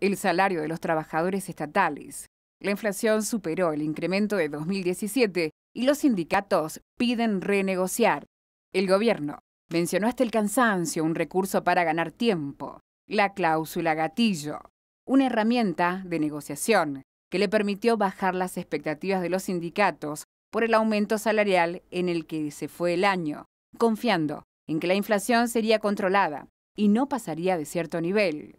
el salario de los trabajadores estatales. La inflación superó el incremento de 2017 y los sindicatos piden renegociar. El gobierno mencionó hasta el cansancio un recurso para ganar tiempo, la cláusula gatillo, una herramienta de negociación que le permitió bajar las expectativas de los sindicatos por el aumento salarial en el que se fue el año, confiando en que la inflación sería controlada y no pasaría de cierto nivel.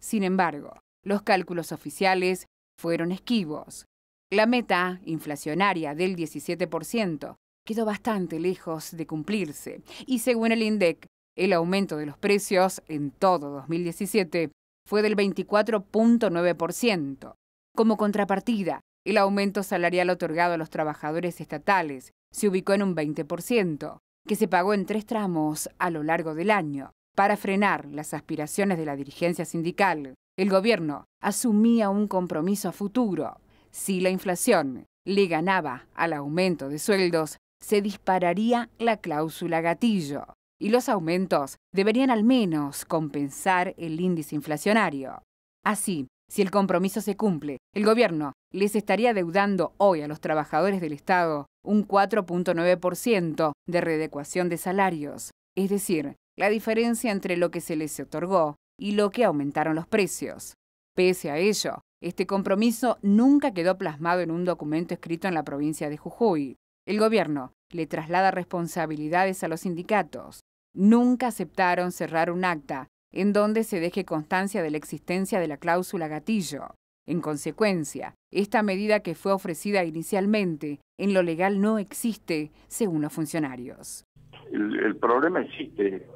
Sin embargo, los cálculos oficiales fueron esquivos. La meta inflacionaria del 17% quedó bastante lejos de cumplirse y según el INDEC, el aumento de los precios en todo 2017 fue del 24.9%. Como contrapartida, el aumento salarial otorgado a los trabajadores estatales se ubicó en un 20%, que se pagó en tres tramos a lo largo del año. Para frenar las aspiraciones de la dirigencia sindical, el gobierno asumía un compromiso a futuro. Si la inflación le ganaba al aumento de sueldos, se dispararía la cláusula gatillo y los aumentos deberían al menos compensar el índice inflacionario. Así, si el compromiso se cumple, el gobierno les estaría deudando hoy a los trabajadores del Estado un 4.9% de readecuación de salarios, es decir, la diferencia entre lo que se les otorgó y lo que aumentaron los precios. Pese a ello, este compromiso nunca quedó plasmado en un documento escrito en la provincia de Jujuy. El gobierno le traslada responsabilidades a los sindicatos. Nunca aceptaron cerrar un acta en donde se deje constancia de la existencia de la cláusula gatillo. En consecuencia, esta medida que fue ofrecida inicialmente en lo legal no existe, según los funcionarios. El, problema existe,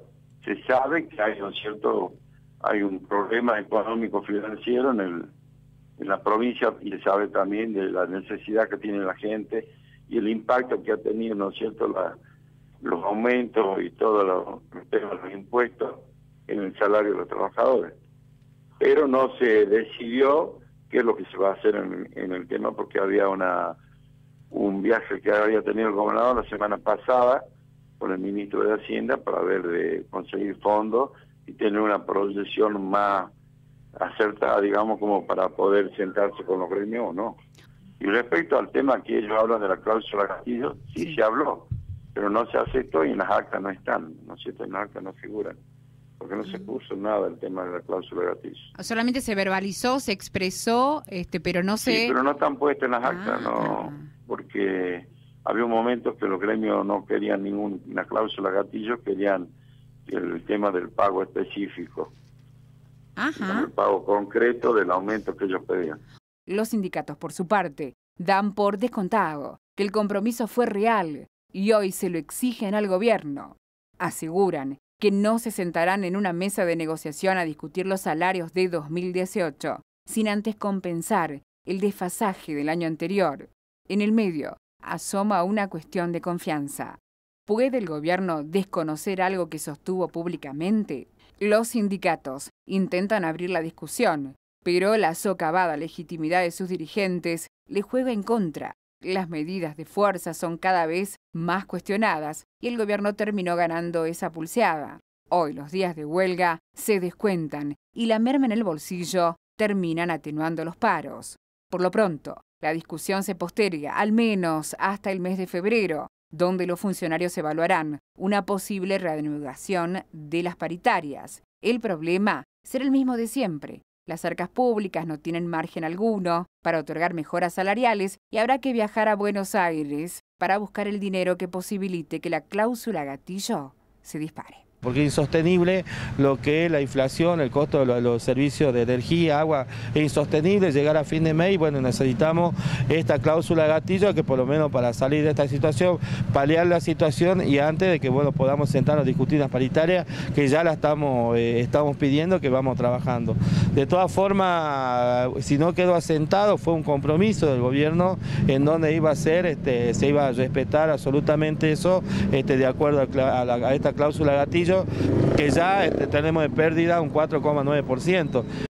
se sabe que hay un cierto hay un problema económico financiero en en la provincia y se sabe también de la necesidad que tiene la gente y el impacto que ha tenido no cierto los aumentos y todos los los impuestos en el salario de los trabajadores pero no se decidió qué es lo que se va a hacer en, el tema porque había una un viaje que había tenido el gobernador la semana pasada con el ministro de Hacienda para ver de conseguir fondos y tener una proyección más acertada, digamos, como para poder sentarse con los gremios, o ¿no? Y respecto al tema que ellos hablan de la cláusula gatillo, sí, se habló, pero no se aceptó y en las actas no están, ¿no es cierto? En las actas no figuran, porque no se mm. puso nada el tema de la cláusula gatillo. Solamente se verbalizó, se expresó, este pero no se... Sí, pero no están puestas en las actas, ah, ¿no? Ah. Porque había un que los gremios no querían ninguna cláusula gatillo, querían el tema del pago específico, el pago concreto del aumento que ellos pedían. Los sindicatos, por su parte, dan por descontado que el compromiso fue real y hoy se lo exigen al gobierno. Aseguran que no se sentarán en una mesa de negociación a discutir los salarios de 2018, sin antes compensar el desfasaje del año anterior. En el medio, asoma una cuestión de confianza. ¿Puede el gobierno desconocer algo que sostuvo públicamente? Los sindicatos intentan abrir la discusión, pero la socavada legitimidad de sus dirigentes le juega en contra. Las medidas de fuerza son cada vez más cuestionadas y el gobierno terminó ganando esa pulseada. Hoy los días de huelga se descuentan y la merma en el bolsillo terminan atenuando los paros. Por lo pronto, la discusión se posterga al menos hasta el mes de febrero, donde los funcionarios evaluarán una posible reanudación de las paritarias. El problema será el mismo de siempre. Las arcas públicas no tienen margen alguno para otorgar mejoras salariales y habrá que viajar a Buenos Aires para buscar el dinero que posibilite que la cláusula gatillo se dispare porque es insostenible lo que es la inflación, el costo de los, servicios de energía, agua, es insostenible llegar a fin de mes y bueno, necesitamos esta cláusula gatillo que por lo menos para salir de esta situación, paliar la situación y antes de que bueno, podamos sentarnos a discutir las paritarias que ya la estamos, eh, estamos pidiendo que vamos trabajando. De todas formas, si no quedó asentado, fue un compromiso del gobierno en donde iba a ser, este, se iba a respetar absolutamente eso este, de acuerdo a, esta cláusula gatillo que ya este, tenemos de pérdida un 4,9%.